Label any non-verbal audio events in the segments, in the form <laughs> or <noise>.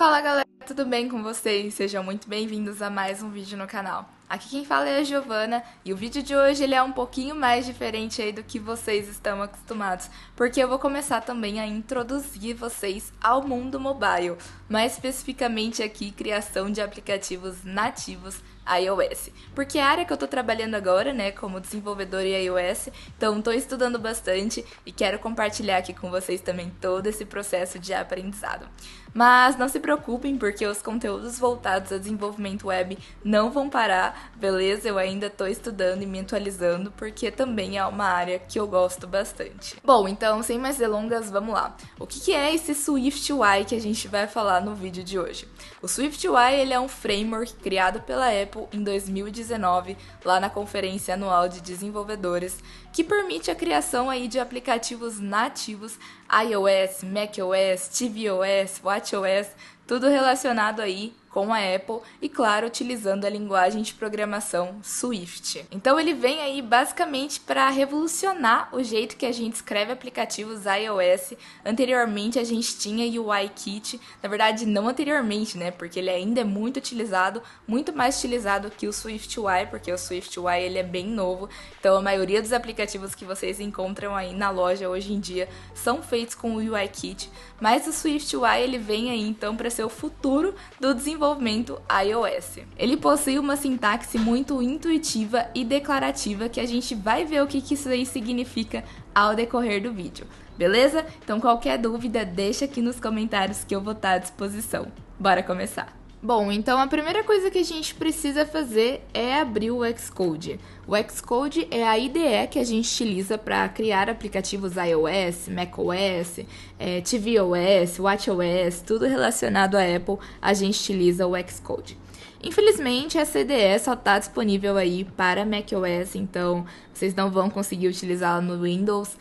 Fala galera, tudo bem com vocês? Sejam muito bem-vindos a mais um vídeo no canal. Aqui quem fala é a Giovana e o vídeo de hoje ele é um pouquinho mais diferente aí do que vocês estão acostumados, porque eu vou começar também a introduzir vocês ao mundo mobile, mais especificamente aqui criação de aplicativos nativos iOS. Porque a área que eu tô trabalhando agora, né, como desenvolvedor em iOS, então tô estudando bastante e quero compartilhar aqui com vocês também todo esse processo de aprendizado. Mas não se preocupem, porque os conteúdos voltados a desenvolvimento web não vão parar, beleza? Eu ainda estou estudando e me atualizando, porque também é uma área que eu gosto bastante. Bom, então, sem mais delongas, vamos lá. O que é esse SwiftUI que a gente vai falar no vídeo de hoje? O SwiftUI ele é um framework criado pela Apple em 2019, lá na Conferência Anual de Desenvolvedores, que permite a criação aí de aplicativos nativos iOS, macOS, tvOS, watchOS, tudo relacionado aí com a Apple e, claro, utilizando a linguagem de programação Swift. Então ele vem aí basicamente para revolucionar o jeito que a gente escreve aplicativos iOS. Anteriormente a gente tinha UIKit, na verdade não anteriormente, né? Porque ele ainda é muito utilizado, muito mais utilizado que o Swift UI, porque o UI ele é bem novo. Então a maioria dos aplicativos que vocês encontram aí na loja hoje em dia são feitos com o UIKit, mas o Swift UI ele vem aí então para ser o futuro do desenvolvimento desenvolvimento iOS. Ele possui uma sintaxe muito intuitiva e declarativa que a gente vai ver o que, isso aí significa ao decorrer do vídeo, beleza? Então qualquer dúvida deixa aqui nos comentários que eu vou estar à disposição. Bora começar! Bom, então a primeira coisa que a gente precisa fazer é abrir o Xcode. O Xcode é a IDE que a gente utiliza para criar aplicativos iOS, macOS, é, tvOS, watchOS, tudo relacionado à Apple, a gente utiliza o Xcode. Infelizmente, essa IDE só está disponível aí para macOS, então vocês não vão conseguir utilizá-la no Windows.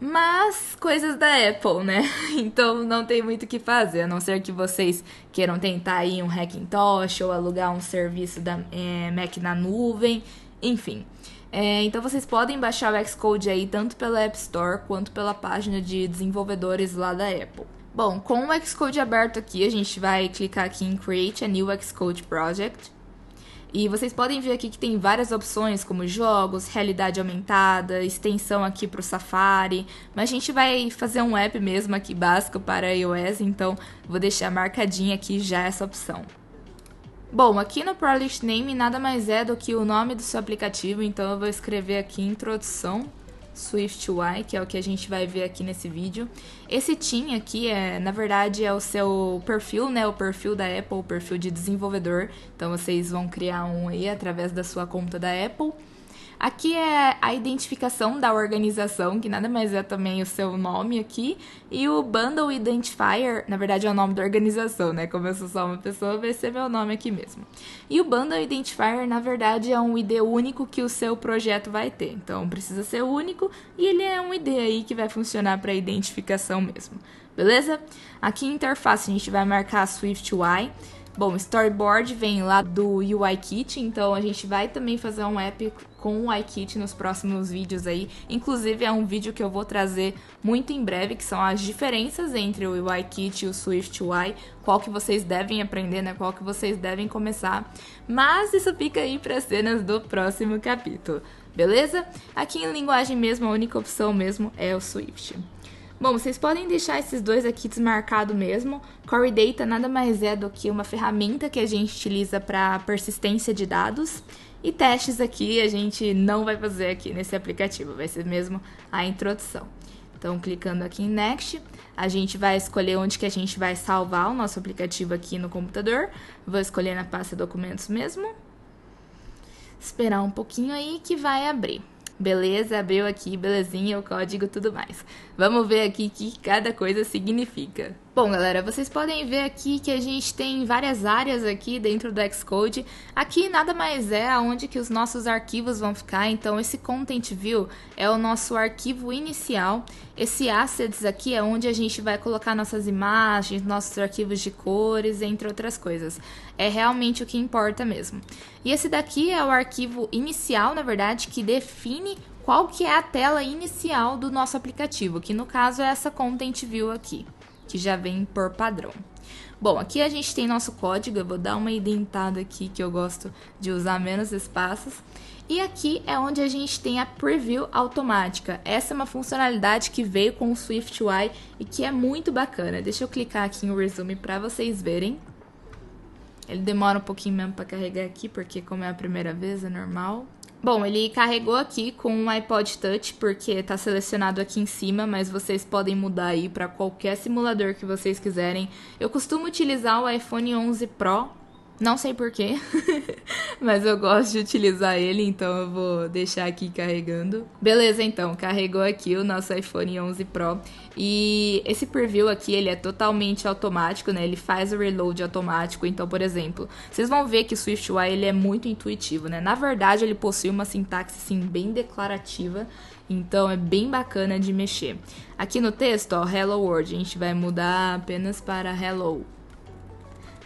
Mas coisas da Apple, né? <laughs> Então não tem muito o que fazer, a não ser que vocês queiram tentar aí um Hackintosh ou alugar um serviço da é, Mac na nuvem, enfim. É, então vocês podem baixar o Xcode aí tanto pela App Store quanto pela página de desenvolvedores lá da Apple. Bom, com o Xcode aberto aqui, a gente vai clicar aqui em Create a New Xcode Project. E vocês podem ver aqui que tem várias opções, como jogos, realidade aumentada, extensão aqui para o Safari. Mas a gente vai fazer um app mesmo aqui básico para iOS, então vou deixar marcadinha aqui já essa opção. Bom, aqui no Prolist Name nada mais é do que o nome do seu aplicativo, então eu vou escrever aqui introdução Swift Y, que é o que a gente vai ver aqui nesse vídeo. Esse team aqui, é, na verdade, é o seu perfil, né? O perfil da Apple, o perfil de desenvolvedor. Então, vocês vão criar um aí através da sua conta da Apple. Aqui é a identificação da organização, que nada mais é também o seu nome aqui, e o Bundle Identifier, na verdade é o nome da organização, né? Como eu sou só uma pessoa, vai ser meu nome aqui mesmo. E o Bundle Identifier, na verdade, é um ID único que o seu projeto vai ter. Então, precisa ser único e ele é um ID aí que vai funcionar para identificação mesmo. Beleza? Aqui em interface a gente vai marcar Swift UI. Bom, storyboard vem lá do UIKit, então a gente vai também fazer um app com o iKit nos próximos vídeos aí. Inclusive é um vídeo que eu vou trazer muito em breve, que são as diferenças entre o iKit e o SwiftUI, qual que vocês devem aprender, né? Qual que vocês devem começar. Mas isso fica aí para cenas do próximo capítulo. Beleza? Aqui em linguagem mesmo, a única opção mesmo é o Swift. Bom, vocês podem deixar esses dois aqui desmarcado mesmo. Core Data nada mais é do que uma ferramenta que a gente utiliza para persistência de dados. E testes aqui a gente não vai fazer aqui nesse aplicativo, vai ser mesmo a introdução. Então, clicando aqui em Next, a gente vai escolher onde que a gente vai salvar o nosso aplicativo aqui no computador. Vou escolher na pasta documentos mesmo. Esperar um pouquinho aí que vai abrir. Beleza, abriu aqui, belezinha, o código e tudo mais. Vamos ver aqui o que cada coisa significa. Bom, galera, vocês podem ver aqui que a gente tem várias áreas aqui dentro do Xcode. Aqui nada mais é aonde que os nossos arquivos vão ficar, então esse Content View é o nosso arquivo inicial. Esse Assets aqui é onde a gente vai colocar nossas imagens, nossos arquivos de cores, entre outras coisas. É realmente o que importa mesmo. E esse daqui é o arquivo inicial, na verdade, que define qual que é a tela inicial do nosso aplicativo, que no caso é essa Content View aqui, que já vem por padrão. Bom, aqui a gente tem nosso código, eu vou dar uma identada aqui que eu gosto de usar menos espaços. E aqui é onde a gente tem a preview automática. Essa é uma funcionalidade que veio com o SwiftUI e que é muito bacana. Deixa eu clicar aqui em resume para vocês verem. Ele demora um pouquinho mesmo para carregar aqui, porque como é a primeira vez, é normal. Bom, ele carregou aqui com um iPod Touch, porque está selecionado aqui em cima, mas vocês podem mudar aí para qualquer simulador que vocês quiserem. Eu costumo utilizar o iPhone 11 Pro, não sei porquê, <laughs> mas eu gosto de utilizar ele, então eu vou deixar aqui carregando. Beleza, então, carregou aqui o nosso iPhone 11 Pro. E esse preview aqui, ele é totalmente automático, né? Ele faz o reload automático. Então, por exemplo, vocês vão ver que o SwiftUI, ele é muito intuitivo, né? Na verdade, ele possui uma sintaxe, sim, bem declarativa. Então, é bem bacana de mexer. Aqui no texto, ó, Hello World, a gente vai mudar apenas para Hello.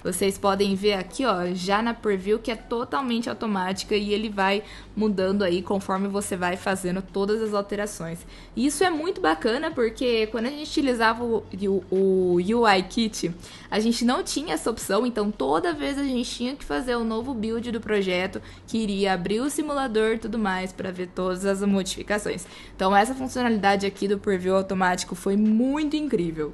Vocês podem ver aqui, ó, já na preview que é totalmente automática e ele vai mudando aí conforme você vai fazendo todas as alterações. E isso é muito bacana porque quando a gente utilizava o, o, o UI Kit, a gente não tinha essa opção, então toda vez a gente tinha que fazer um novo build do projeto, que iria abrir o simulador e tudo mais para ver todas as modificações. Então essa funcionalidade aqui do preview automático foi muito incrível.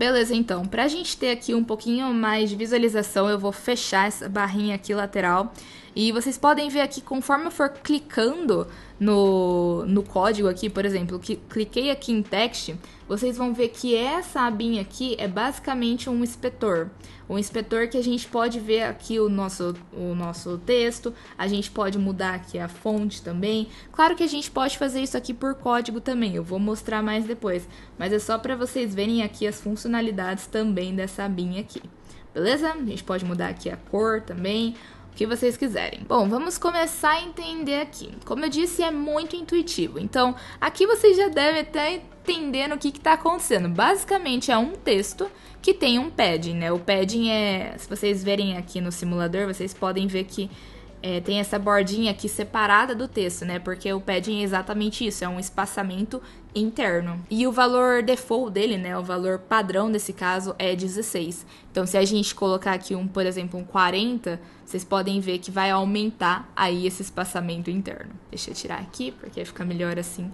Beleza, então, para a gente ter aqui um pouquinho mais de visualização, eu vou fechar essa barrinha aqui lateral. E vocês podem ver aqui, conforme eu for clicando, no, no código aqui, por exemplo, que cliquei aqui em text, vocês vão ver que essa abinha aqui é basicamente um inspetor. Um inspetor que a gente pode ver aqui o nosso, o nosso texto, a gente pode mudar aqui a fonte também. Claro que a gente pode fazer isso aqui por código também, eu vou mostrar mais depois. Mas é só para vocês verem aqui as funcionalidades também dessa abinha aqui. Beleza? A gente pode mudar aqui a cor também, o que vocês quiserem. Bom, vamos começar a entender aqui. Como eu disse, é muito intuitivo, então aqui vocês já devem até entender o que está acontecendo. Basicamente é um texto que tem um padding, né? O padding é, se vocês verem aqui no simulador, vocês podem ver que é, tem essa bordinha aqui separada do texto, né? Porque o padding é exatamente isso, é um espaçamento interno. E o valor default dele, né? O valor padrão desse caso é 16. Então, se a gente colocar aqui um, por exemplo, um 40, vocês podem ver que vai aumentar aí esse espaçamento interno. Deixa eu tirar aqui, porque fica melhor assim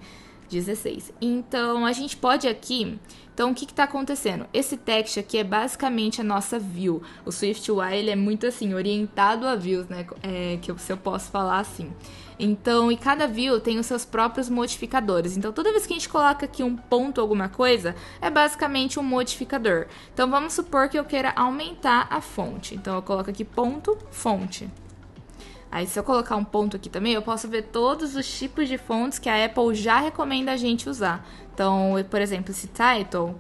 16. Então, a gente pode aqui... Então, o que está acontecendo? Esse text aqui é basicamente a nossa view. O SwiftUI, ele é muito assim, orientado a views, né? É, que eu, se eu posso falar assim. Então, e cada view tem os seus próprios modificadores. Então, toda vez que a gente coloca aqui um ponto alguma coisa, é basicamente um modificador. Então, vamos supor que eu queira aumentar a fonte. Então, eu coloco aqui ponto fonte. Aí se eu colocar um ponto aqui também, eu posso ver todos os tipos de fontes que a Apple já recomenda a gente usar. Então, por exemplo, esse title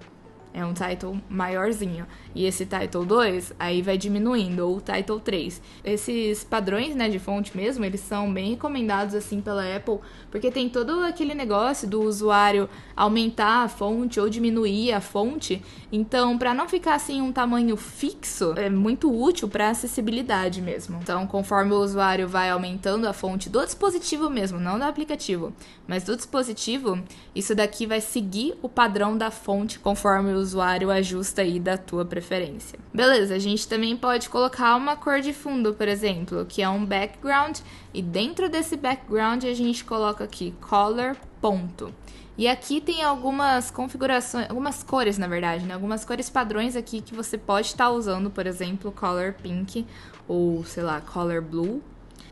é um title maiorzinho e esse title 2, aí vai diminuindo, ou o title 3. Esses padrões, né, de fonte mesmo, eles são bem recomendados, assim, pela Apple, porque tem todo aquele negócio do usuário aumentar a fonte ou diminuir a fonte, então, para não ficar, assim, um tamanho fixo, é muito útil para acessibilidade mesmo. Então, conforme o usuário vai aumentando a fonte do dispositivo mesmo, não do aplicativo, mas do dispositivo, isso daqui vai seguir o padrão da fonte conforme o usuário ajusta aí da tua preferência preferência. Beleza, a gente também pode colocar uma cor de fundo, por exemplo, que é um background, e dentro desse background a gente coloca aqui color ponto. E aqui tem algumas configurações, algumas cores, na verdade, né? Algumas cores padrões aqui que você pode estar tá usando, por exemplo, color pink ou, sei lá, color blue.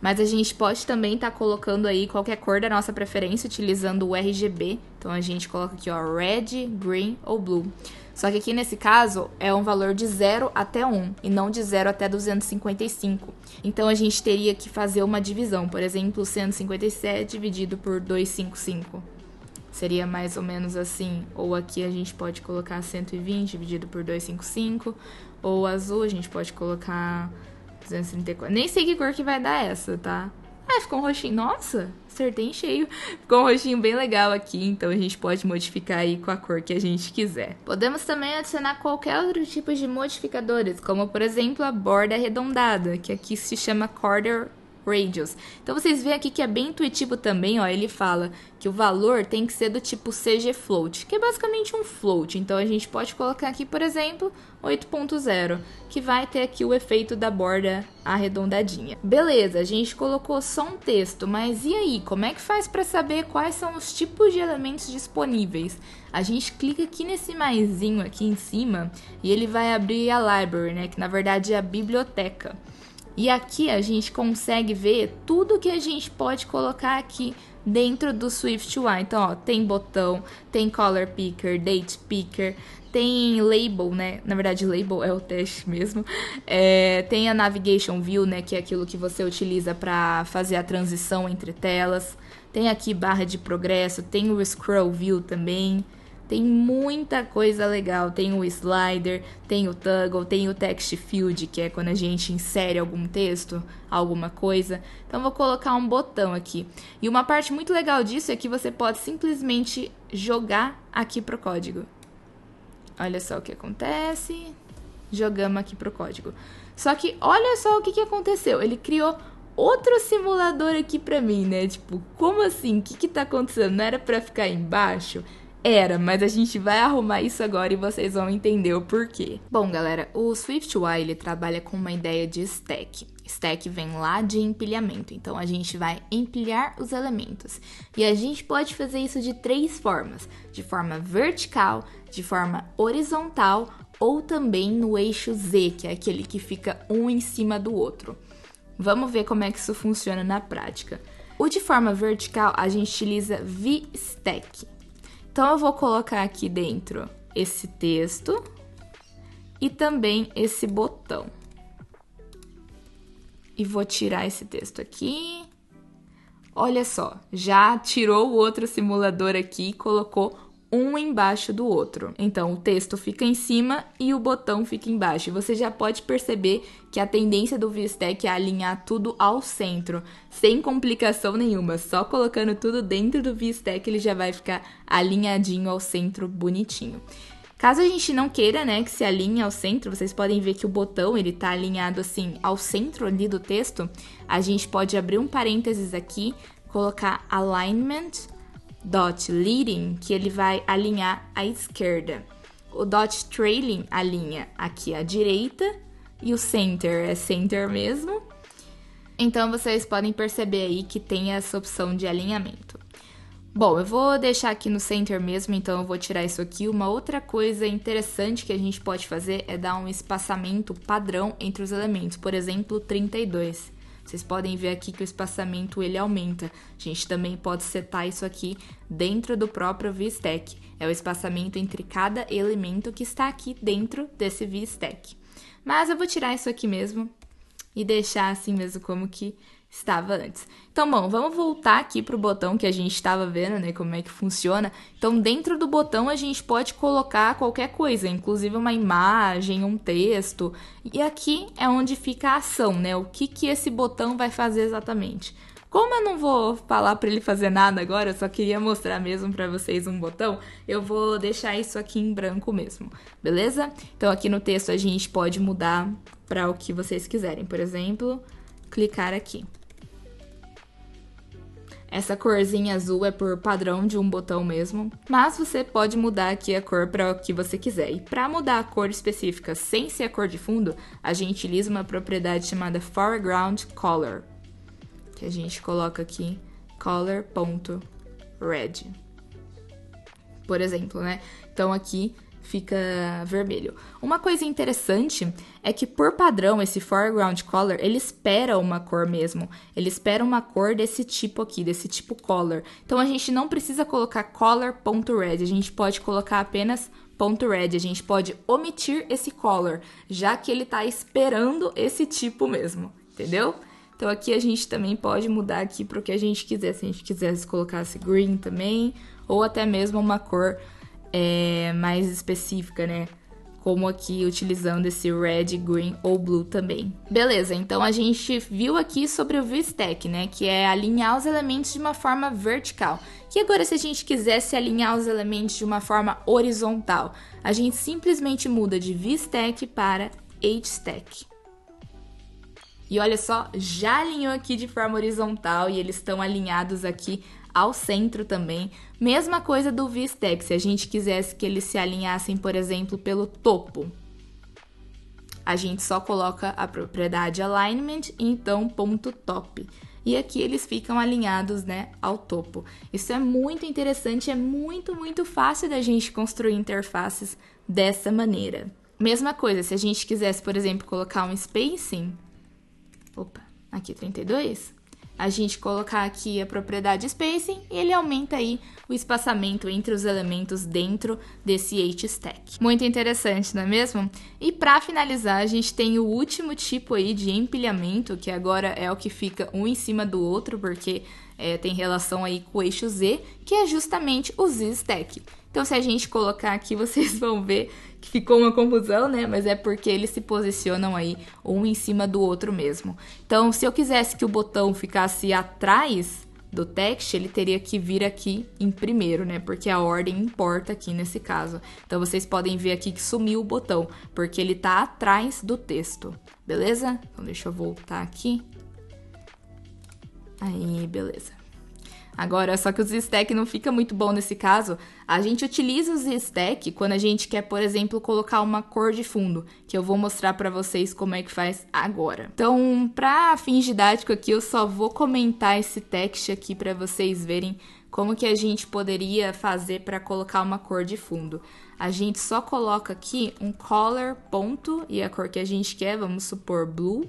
Mas a gente pode também estar tá colocando aí qualquer cor da nossa preferência utilizando o RGB. Então a gente coloca aqui, ó, red, green ou blue. Só que aqui nesse caso é um valor de 0 até 1 e não de 0 até 255. Então a gente teria que fazer uma divisão, por exemplo, 157 dividido por 255. Seria mais ou menos assim. Ou aqui a gente pode colocar 120 dividido por 255. Ou azul a gente pode colocar 234. Nem sei que cor que vai dar essa, tá? Aí ah, ficou um roxinho, nossa, acertei em cheio. Ficou um roxinho bem legal aqui, então a gente pode modificar aí com a cor que a gente quiser. Podemos também adicionar qualquer outro tipo de modificadores, como por exemplo a borda arredondada, que aqui se chama quarter radius. Então vocês veem aqui que é bem intuitivo também, ó, ele fala que o valor tem que ser do tipo CG float, que é basicamente um float. Então a gente pode colocar aqui, por exemplo, 8.0, que vai ter aqui o efeito da borda arredondadinha. Beleza, a gente colocou só um texto, mas e aí, como é que faz para saber quais são os tipos de elementos disponíveis? A gente clica aqui nesse maiszinho aqui em cima e ele vai abrir a library, né, que na verdade é a biblioteca. E aqui a gente consegue ver tudo que a gente pode colocar aqui dentro do SwiftUI. Então, ó, tem botão, tem color picker, date picker, tem label, né? Na verdade, label é o teste mesmo. É, tem a navigation view, né? Que é aquilo que você utiliza para fazer a transição entre telas. Tem aqui barra de progresso, tem o scroll view também. Tem muita coisa legal. Tem o slider, tem o toggle, tem o text field, que é quando a gente insere algum texto, alguma coisa. Então vou colocar um botão aqui. E uma parte muito legal disso é que você pode simplesmente jogar aqui pro código. Olha só o que acontece. Jogamos aqui pro código. Só que olha só o que, que aconteceu. Ele criou outro simulador aqui pra mim, né? Tipo, como assim? O que que tá acontecendo? Não era pra ficar embaixo? era, mas a gente vai arrumar isso agora e vocês vão entender o porquê. Bom, galera, o SwiftUI ele trabalha com uma ideia de stack. Stack vem lá de empilhamento, então a gente vai empilhar os elementos. E a gente pode fazer isso de três formas: de forma vertical, de forma horizontal ou também no eixo Z, que é aquele que fica um em cima do outro. Vamos ver como é que isso funciona na prática. O de forma vertical a gente utiliza VStack. Então eu vou colocar aqui dentro esse texto e também esse botão. E vou tirar esse texto aqui. Olha só, já tirou o outro simulador aqui e colocou um embaixo do outro. Então o texto fica em cima e o botão fica embaixo. E você já pode perceber que a tendência do Vristec é alinhar tudo ao centro, sem complicação nenhuma, só colocando tudo dentro do Vristec ele já vai ficar alinhadinho ao centro bonitinho. Caso a gente não queira, né, que se alinhe ao centro, vocês podem ver que o botão ele tá alinhado assim ao centro ali do texto. A gente pode abrir um parênteses aqui, colocar alignment dot leading, que ele vai alinhar à esquerda. O dot trailing alinha aqui à direita e o center é center mesmo. Então vocês podem perceber aí que tem essa opção de alinhamento. Bom, eu vou deixar aqui no center mesmo, então eu vou tirar isso aqui. Uma outra coisa interessante que a gente pode fazer é dar um espaçamento padrão entre os elementos, por exemplo, 32. Vocês podem ver aqui que o espaçamento ele aumenta. A gente também pode setar isso aqui dentro do próprio VStack. É o espaçamento entre cada elemento que está aqui dentro desse VStack. Mas eu vou tirar isso aqui mesmo e deixar assim mesmo como que estava antes. Então, bom, vamos voltar aqui para o botão que a gente estava vendo, né, como é que funciona. Então, dentro do botão a gente pode colocar qualquer coisa, inclusive uma imagem, um texto. E aqui é onde fica a ação, né? O que que esse botão vai fazer exatamente? Como eu não vou falar para ele fazer nada agora, eu só queria mostrar mesmo para vocês um botão, eu vou deixar isso aqui em branco mesmo, beleza? Então aqui no texto a gente pode mudar para o que vocês quiserem, por exemplo, clicar aqui. Essa corzinha azul é por padrão de um botão mesmo, mas você pode mudar aqui a cor para o que você quiser. E para mudar a cor específica sem ser a cor de fundo, a gente utiliza uma propriedade chamada foreground color que a gente coloca aqui color.red. Por exemplo, né? Então aqui fica vermelho. Uma coisa interessante é que por padrão esse foreground color, ele espera uma cor mesmo. Ele espera uma cor desse tipo aqui, desse tipo color. Então a gente não precisa colocar color.red, a gente pode colocar apenas ponto .red, a gente pode omitir esse color, já que ele está esperando esse tipo mesmo, entendeu? Então aqui a gente também pode mudar aqui para o que a gente quiser, se a gente quisesse colocar esse green também, ou até mesmo uma cor é, mais específica, né? Como aqui utilizando esse red, green ou blue também. Beleza, então a gente viu aqui sobre o view stack, né? Que é alinhar os elementos de uma forma vertical. E agora, se a gente quisesse alinhar os elementos de uma forma horizontal, a gente simplesmente muda de view stack para H-stack. E olha só, já alinhou aqui de forma horizontal e eles estão alinhados aqui ao centro também. Mesma coisa do Vistec, se a gente quisesse que eles se alinhassem, por exemplo, pelo topo. A gente só coloca a propriedade alignment e então ponto top. E aqui eles ficam alinhados, né, ao topo. Isso é muito interessante, é muito, muito fácil da gente construir interfaces dessa maneira. Mesma coisa, se a gente quisesse, por exemplo, colocar um spacing, opa, aqui 32, a gente colocar aqui a propriedade spacing e ele aumenta aí o espaçamento entre os elementos dentro desse H-stack. Muito interessante, não é mesmo? E para finalizar, a gente tem o último tipo aí de empilhamento, que agora é o que fica um em cima do outro, porque é, tem relação aí com o eixo Z, que é justamente o Z-stack. Então, se a gente colocar aqui, <laughs> vocês vão ver que ficou uma confusão, né? Mas é porque eles se posicionam aí um em cima do outro mesmo. Então, se eu quisesse que o botão ficasse atrás do text, ele teria que vir aqui em primeiro, né? Porque a ordem importa aqui nesse caso. Então, vocês podem ver aqui que sumiu o botão, porque ele tá atrás do texto, beleza? Então, deixa eu voltar aqui. Aí, beleza. Agora, só que os stack não fica muito bom nesse caso. A gente utiliza os stack quando a gente quer, por exemplo, colocar uma cor de fundo, que eu vou mostrar para vocês como é que faz agora. Então, para fins didáticos aqui, eu só vou comentar esse text aqui para vocês verem como que a gente poderia fazer para colocar uma cor de fundo. A gente só coloca aqui um color ponto e a cor que a gente quer, vamos supor blue.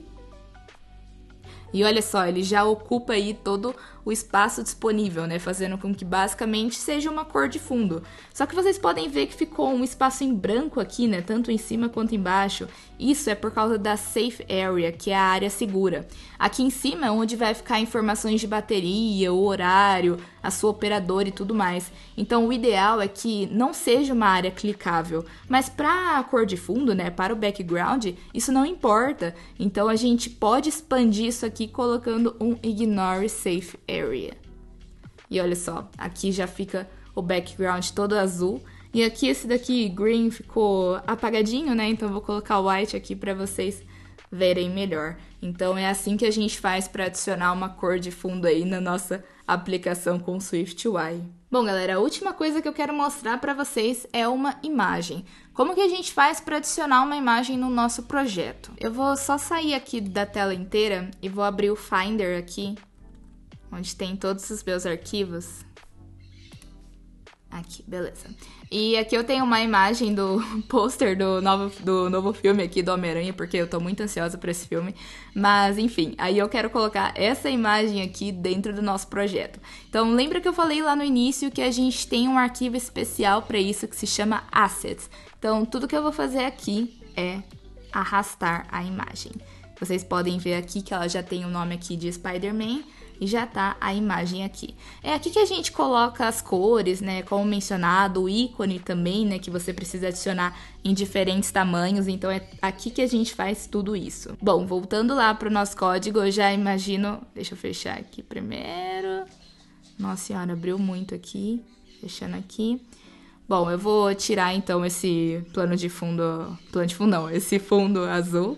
E olha só, ele já ocupa aí todo o espaço disponível, né? Fazendo com que basicamente seja uma cor de fundo. Só que vocês podem ver que ficou um espaço em branco aqui, né? Tanto em cima quanto embaixo. Isso é por causa da Safe Area, que é a área segura. Aqui em cima é onde vai ficar informações de bateria, o horário, a sua operadora e tudo mais. Então o ideal é que não seja uma área clicável, mas para a cor de fundo, né, para o background, isso não importa. Então a gente pode expandir isso aqui colocando um Ignore Safe Area Area. E olha só, aqui já fica o background todo azul. E aqui esse daqui, green, ficou apagadinho, né? Então vou colocar white aqui para vocês verem melhor. Então é assim que a gente faz para adicionar uma cor de fundo aí na nossa aplicação com SwiftUI. Bom, galera, a última coisa que eu quero mostrar para vocês é uma imagem. Como que a gente faz para adicionar uma imagem no nosso projeto? Eu vou só sair aqui da tela inteira e vou abrir o Finder aqui onde tem todos os meus arquivos. Aqui, beleza. E aqui eu tenho uma imagem do <laughs> pôster do novo, do novo filme aqui do Homem-Aranha, porque eu tô muito ansiosa para esse filme. Mas, enfim, aí eu quero colocar essa imagem aqui dentro do nosso projeto. Então, lembra que eu falei lá no início que a gente tem um arquivo especial para isso que se chama Assets. Então, tudo que eu vou fazer aqui é arrastar a imagem. Vocês podem ver aqui que ela já tem o nome aqui de Spider-Man e já tá a imagem aqui. É aqui que a gente coloca as cores, né, como mencionado, o ícone também, né, que você precisa adicionar em diferentes tamanhos, então é aqui que a gente faz tudo isso. Bom, voltando lá pro nosso código, eu já imagino, deixa eu fechar aqui primeiro. Nossa senhora, abriu muito aqui, fechando aqui. Bom, eu vou tirar então esse plano de fundo, plano de fundo não, esse fundo azul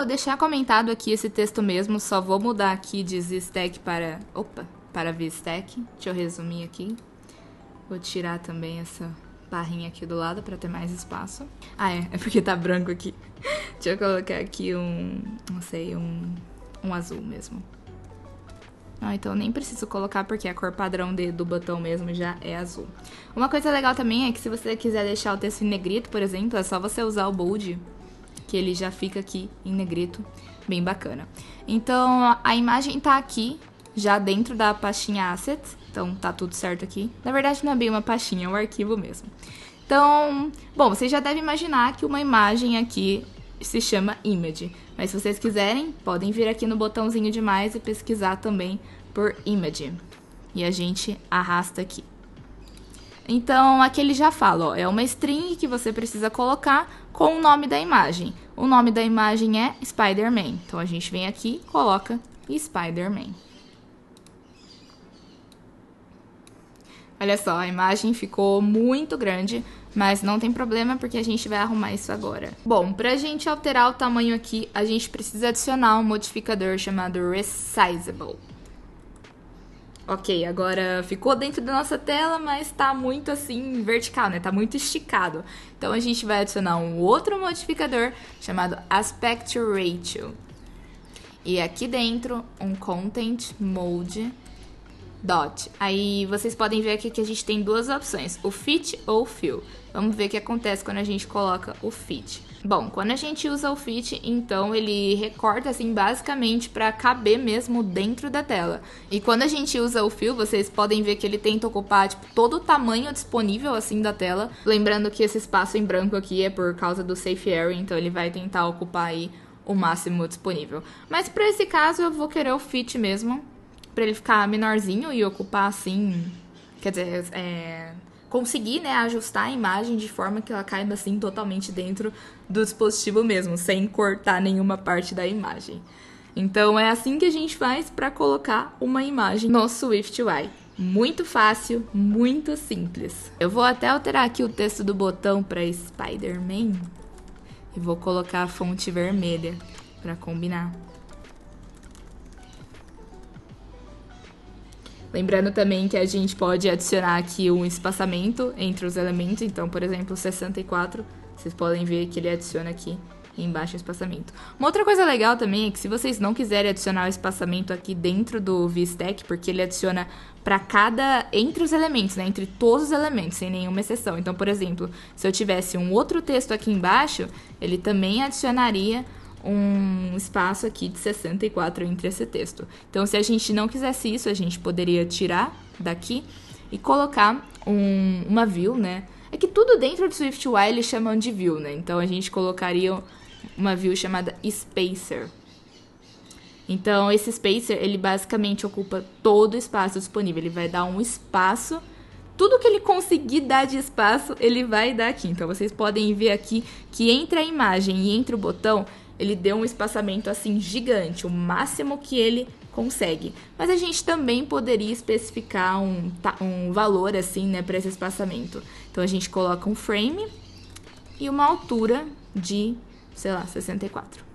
Vou deixar comentado aqui esse texto mesmo, só vou mudar aqui de Z-Stack para. Opa! Para V-Stack. Deixa eu resumir aqui. Vou tirar também essa barrinha aqui do lado para ter mais espaço. Ah, é, é porque tá branco aqui. <laughs> Deixa eu colocar aqui um, não sei, um, um azul mesmo. Ah, então nem preciso colocar porque a cor padrão de, do botão mesmo já é azul. Uma coisa legal também é que se você quiser deixar o texto em negrito, por exemplo, é só você usar o bold que ele já fica aqui em negrito, bem bacana. Então, a imagem tá aqui, já dentro da pastinha asset, então tá tudo certo aqui. Na verdade, não é bem uma pastinha, é um arquivo mesmo. Então, bom, vocês já devem imaginar que uma imagem aqui se chama image, mas se vocês quiserem, podem vir aqui no botãozinho de mais e pesquisar também por image. E a gente arrasta aqui. Então, aqui ele já fala, ó, é uma string que você precisa colocar com o nome da imagem. O nome da imagem é Spider-Man. Então a gente vem aqui, coloca Spider-Man. Olha só, a imagem ficou muito grande, mas não tem problema porque a gente vai arrumar isso agora. Bom, pra gente alterar o tamanho aqui, a gente precisa adicionar um modificador chamado Resizable. Ok, agora ficou dentro da nossa tela, mas está muito assim vertical, né? Tá muito esticado. Então a gente vai adicionar um outro modificador chamado aspect ratio. E aqui dentro um content mode dot. Aí vocês podem ver aqui que a gente tem duas opções, o fit ou o fill. Vamos ver o que acontece quando a gente coloca o fit. Bom, quando a gente usa o Fit, então ele recorta assim basicamente para caber mesmo dentro da tela. E quando a gente usa o fio vocês podem ver que ele tenta ocupar tipo, todo o tamanho disponível assim da tela. Lembrando que esse espaço em branco aqui é por causa do Safe Area, então ele vai tentar ocupar aí o máximo disponível. Mas para esse caso eu vou querer o Fit mesmo, para ele ficar menorzinho e ocupar assim, quer dizer, é, conseguir, né, ajustar a imagem de forma que ela caiba assim totalmente dentro do dispositivo mesmo, sem cortar nenhuma parte da imagem. Então é assim que a gente faz para colocar uma imagem no SwiftUI. Muito fácil, muito simples. Eu vou até alterar aqui o texto do botão para Spider-Man e vou colocar a fonte vermelha para combinar. Lembrando também que a gente pode adicionar aqui um espaçamento entre os elementos, então, por exemplo, 64, vocês podem ver que ele adiciona aqui embaixo o espaçamento. Uma outra coisa legal também é que se vocês não quiserem adicionar o espaçamento aqui dentro do VStack, porque ele adiciona para cada entre os elementos, né, entre todos os elementos, sem nenhuma exceção. Então, por exemplo, se eu tivesse um outro texto aqui embaixo, ele também adicionaria um espaço aqui de 64 entre esse texto. Então, se a gente não quisesse isso, a gente poderia tirar daqui e colocar um, uma view, né? É que tudo dentro do SwiftUI eles chamam de view, né? Então, a gente colocaria uma view chamada spacer. Então, esse spacer, ele basicamente ocupa todo o espaço disponível. Ele vai dar um espaço tudo que ele conseguir dar de espaço, ele vai dar aqui. Então vocês podem ver aqui que entre a imagem e entre o botão, ele deu um espaçamento assim gigante, o máximo que ele consegue. Mas a gente também poderia especificar um, um valor assim, né, para esse espaçamento. Então a gente coloca um frame e uma altura de, sei lá, 64.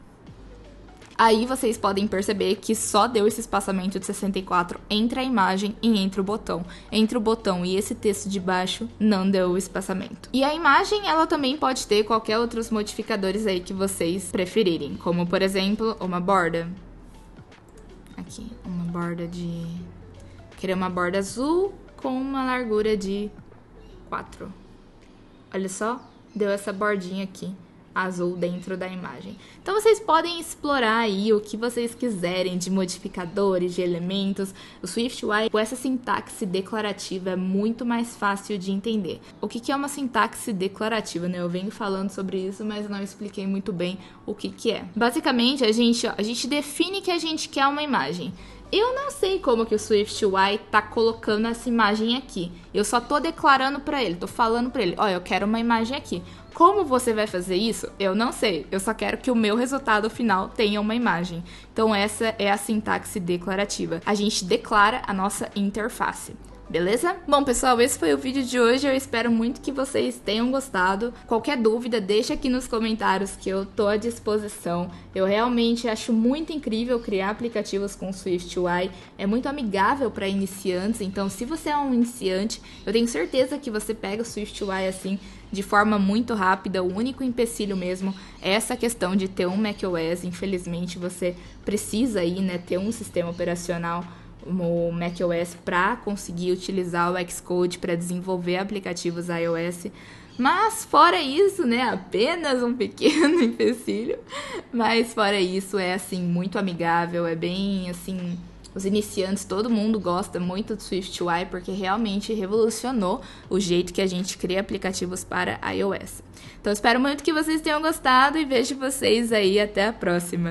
Aí vocês podem perceber que só deu esse espaçamento de 64 entre a imagem e entre o botão. Entre o botão e esse texto de baixo não deu o espaçamento. E a imagem, ela também pode ter qualquer outros modificadores aí que vocês preferirem, como por exemplo, uma borda. Aqui, uma borda de querer uma borda azul com uma largura de 4. Olha só, deu essa bordinha aqui azul dentro da imagem. Então vocês podem explorar aí o que vocês quiserem de modificadores, de elementos. O SwiftUI com essa sintaxe declarativa é muito mais fácil de entender. O que é uma sintaxe declarativa? Né? Eu venho falando sobre isso, mas não expliquei muito bem o que, é. Basicamente, a gente, a gente define que a gente quer uma imagem. Eu não sei como que o SwiftUI tá colocando essa imagem aqui. Eu só tô declarando para ele, tô falando para ele, ó, eu quero uma imagem aqui. Como você vai fazer isso? Eu não sei. Eu só quero que o meu resultado final tenha uma imagem. Então, essa é a sintaxe declarativa. A gente declara a nossa interface. Beleza? Bom, pessoal, esse foi o vídeo de hoje. Eu espero muito que vocês tenham gostado. Qualquer dúvida, deixa aqui nos comentários que eu tô à disposição. Eu realmente acho muito incrível criar aplicativos com SwiftUI. É muito amigável para iniciantes, então se você é um iniciante, eu tenho certeza que você pega o SwiftUI assim de forma muito rápida. O único empecilho mesmo é essa questão de ter um macOS. Infelizmente, você precisa aí, né, ter um sistema operacional o macOS para conseguir utilizar o Xcode para desenvolver aplicativos iOS. Mas fora isso, né, apenas um pequeno <laughs> empecilho. Mas fora isso, é assim muito amigável, é bem assim os iniciantes, todo mundo gosta muito do SwiftUI porque realmente revolucionou o jeito que a gente cria aplicativos para iOS. Então espero muito que vocês tenham gostado e vejo vocês aí até a próxima.